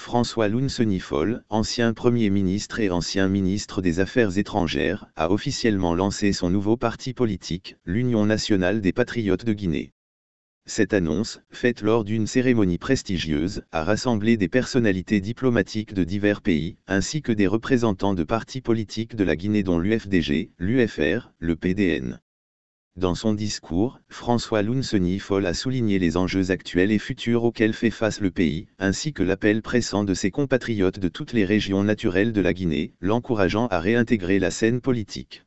François Lounsenifol, ancien Premier ministre et ancien ministre des Affaires étrangères, a officiellement lancé son nouveau parti politique, l'Union nationale des patriotes de Guinée. Cette annonce, faite lors d'une cérémonie prestigieuse, a rassemblé des personnalités diplomatiques de divers pays, ainsi que des représentants de partis politiques de la Guinée dont l'UFDG, l'UFR, le PDN. Dans son discours, François Lounceny foll a souligné les enjeux actuels et futurs auxquels fait face le pays, ainsi que l'appel pressant de ses compatriotes de toutes les régions naturelles de la Guinée, l'encourageant à réintégrer la scène politique.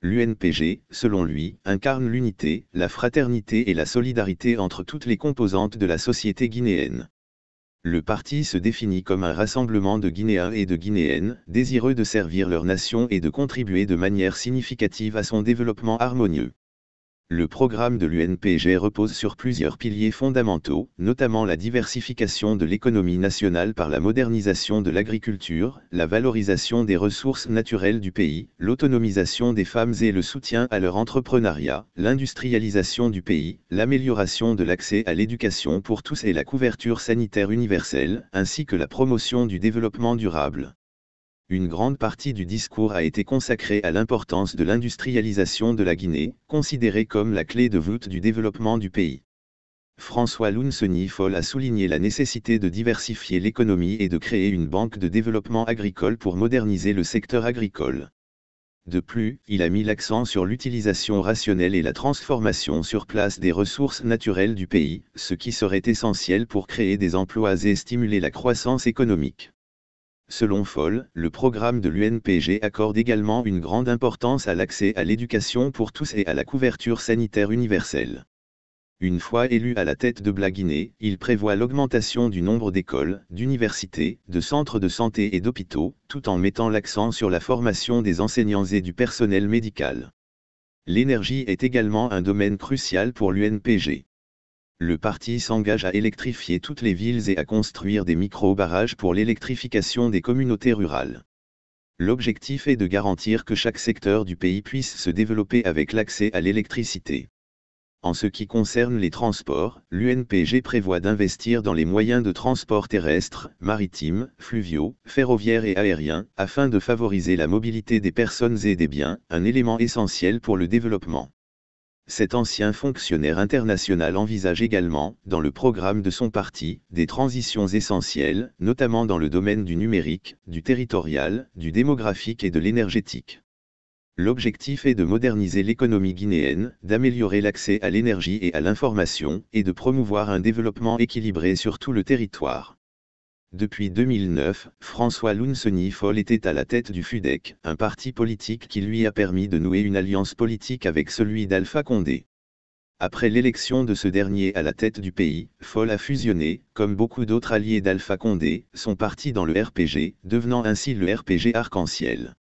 L'UNPG, selon lui, incarne l'unité, la fraternité et la solidarité entre toutes les composantes de la société guinéenne. Le parti se définit comme un rassemblement de Guinéens et de Guinéennes, désireux de servir leur nation et de contribuer de manière significative à son développement harmonieux. Le programme de l'UNPG repose sur plusieurs piliers fondamentaux, notamment la diversification de l'économie nationale par la modernisation de l'agriculture, la valorisation des ressources naturelles du pays, l'autonomisation des femmes et le soutien à leur entrepreneuriat, l'industrialisation du pays, l'amélioration de l'accès à l'éducation pour tous et la couverture sanitaire universelle, ainsi que la promotion du développement durable une grande partie du discours a été consacrée à l'importance de l'industrialisation de la Guinée, considérée comme la clé de voûte du développement du pays. François Lounsoni foll a souligné la nécessité de diversifier l'économie et de créer une banque de développement agricole pour moderniser le secteur agricole. De plus, il a mis l'accent sur l'utilisation rationnelle et la transformation sur place des ressources naturelles du pays, ce qui serait essentiel pour créer des emplois et stimuler la croissance économique. Selon Foll, le programme de l'UNPG accorde également une grande importance à l'accès à l'éducation pour tous et à la couverture sanitaire universelle. Une fois élu à la tête de Blaguiné, il prévoit l'augmentation du nombre d'écoles, d'universités, de centres de santé et d'hôpitaux, tout en mettant l'accent sur la formation des enseignants et du personnel médical. L'énergie est également un domaine crucial pour l'UNPG le parti s'engage à électrifier toutes les villes et à construire des micro-barrages pour l'électrification des communautés rurales. L'objectif est de garantir que chaque secteur du pays puisse se développer avec l'accès à l'électricité. En ce qui concerne les transports, l'UNPG prévoit d'investir dans les moyens de transport terrestre, maritimes, fluviaux, ferroviaires et aériens, afin de favoriser la mobilité des personnes et des biens, un élément essentiel pour le développement cet ancien fonctionnaire international envisage également, dans le programme de son parti, des transitions essentielles, notamment dans le domaine du numérique, du territorial, du démographique et de l'énergétique. L'objectif est de moderniser l'économie guinéenne, d'améliorer l'accès à l'énergie et à l'information, et de promouvoir un développement équilibré sur tout le territoire. Depuis 2009, François Lunseny-Foll était à la tête du FUDEC, un parti politique qui lui a permis de nouer une alliance politique avec celui d'Alpha Condé. Après l'élection de ce dernier à la tête du pays, Foll a fusionné, comme beaucoup d'autres alliés d'Alpha Condé, son parti dans le RPG, devenant ainsi le RPG Arc-en-Ciel.